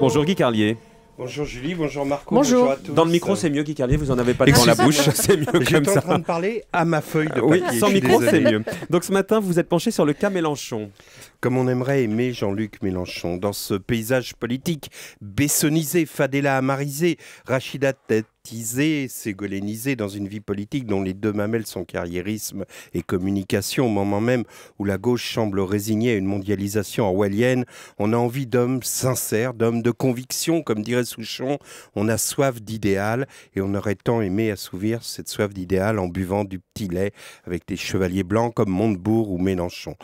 Bonjour Guy Carlier. Bonjour Julie, bonjour Marco. Bonjour. à tous. Dans le micro, c'est mieux, Guy Carlier, vous en avez pas dans la bouche, c'est mieux comme ça. en train de parler à ma feuille de papier. Oui, sans micro, c'est mieux. Donc ce matin, vous êtes penché sur le cas Mélenchon comme on aimerait aimer Jean-Luc Mélenchon, dans ce paysage politique bessonisé, Fadela amarisé, Rachida Tatiser, dans une vie politique dont les deux mamelles sont carriérisme et communication, au moment même où la gauche semble résignée à une mondialisation orwellienne, on a envie d'hommes sincères, d'hommes de conviction, comme dirait Souchon, on a soif d'idéal et on aurait tant aimé assouvir cette soif d'idéal en buvant du petit lait avec des chevaliers blancs comme Montebourg ou Mélenchon.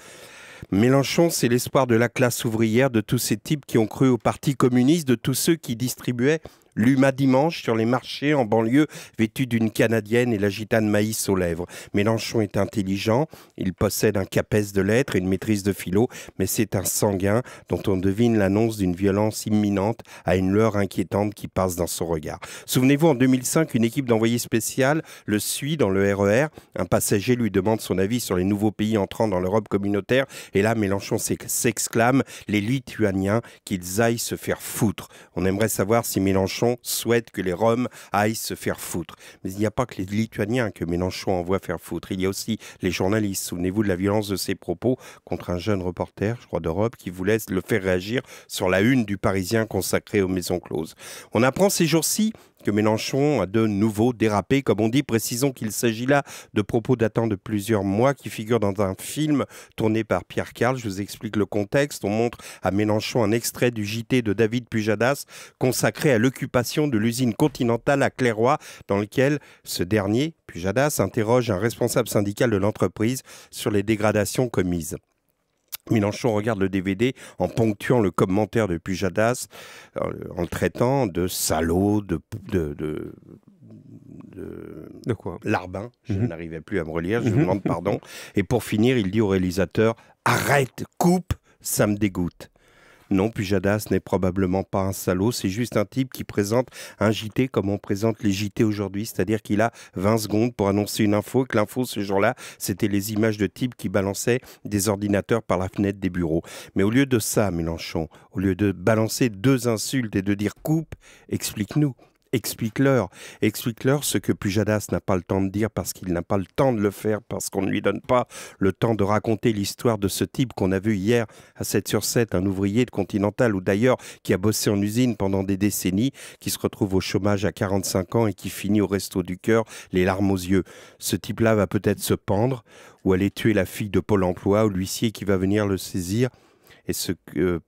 Mélenchon, c'est l'espoir de la classe ouvrière, de tous ces types qui ont cru au Parti communiste, de tous ceux qui distribuaient Luma dimanche sur les marchés en banlieue, vêtu d'une canadienne et la gitane maïs aux lèvres. Mélenchon est intelligent, il possède un capès de lettres et une maîtrise de philo, mais c'est un sanguin dont on devine l'annonce d'une violence imminente à une lueur inquiétante qui passe dans son regard. Souvenez-vous, en 2005, une équipe d'envoyés spécial le suit dans le RER. E un passager lui demande son avis sur les nouveaux pays entrant dans l'Europe communautaire, et là, Mélenchon s'exclame les Lituaniens qu'ils aillent se faire foutre. On aimerait savoir si Mélenchon souhaite que les Roms aillent se faire foutre. Mais il n'y a pas que les Lituaniens que Mélenchon envoie faire foutre. Il y a aussi les journalistes. Souvenez-vous de la violence de ses propos contre un jeune reporter, je crois d'Europe, qui voulait le faire réagir sur la une du Parisien consacré aux maisons closes. On apprend ces jours-ci que Mélenchon a de nouveau dérapé. Comme on dit, précisons qu'il s'agit là de propos datant de plusieurs mois qui figurent dans un film tourné par Pierre Carl. Je vous explique le contexte. On montre à Mélenchon un extrait du JT de David Pujadas consacré à l'occupation de l'usine continentale à Clairoy, dans lequel ce dernier, Pujadas, interroge un responsable syndical de l'entreprise sur les dégradations commises. Mélenchon regarde le DVD en ponctuant le commentaire de Pujadas, euh, en le traitant de salaud, de, de, de quoi Larbin. Je mhm. n'arrivais plus à me relire, je vous mhm. demande pardon. Et pour finir, il dit au réalisateur Arrête, coupe, ça me dégoûte. Non, Pujadas n'est probablement pas un salaud, c'est juste un type qui présente un JT comme on présente les JT aujourd'hui, c'est-à-dire qu'il a 20 secondes pour annoncer une info, et que l'info ce jour-là, c'était les images de types qui balançaient des ordinateurs par la fenêtre des bureaux. Mais au lieu de ça, Mélenchon, au lieu de balancer deux insultes et de dire coupe, explique-nous explique-leur. Explique-leur ce que Pujadas n'a pas le temps de dire parce qu'il n'a pas le temps de le faire, parce qu'on ne lui donne pas le temps de raconter l'histoire de ce type qu'on a vu hier à 7 sur 7, un ouvrier de Continental ou d'ailleurs qui a bossé en usine pendant des décennies, qui se retrouve au chômage à 45 ans et qui finit au resto du cœur, les larmes aux yeux. Ce type-là va peut-être se pendre ou aller tuer la fille de Pôle emploi ou l'huissier qui va venir le saisir. Et ce, euh,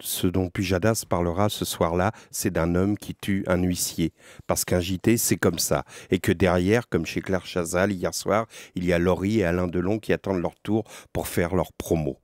ce dont Pujadas parlera ce soir-là, c'est d'un homme qui tue un huissier. Parce qu'un JT, c'est comme ça. Et que derrière, comme chez Claire Chazal hier soir, il y a Laurie et Alain Delon qui attendent leur tour pour faire leur promo.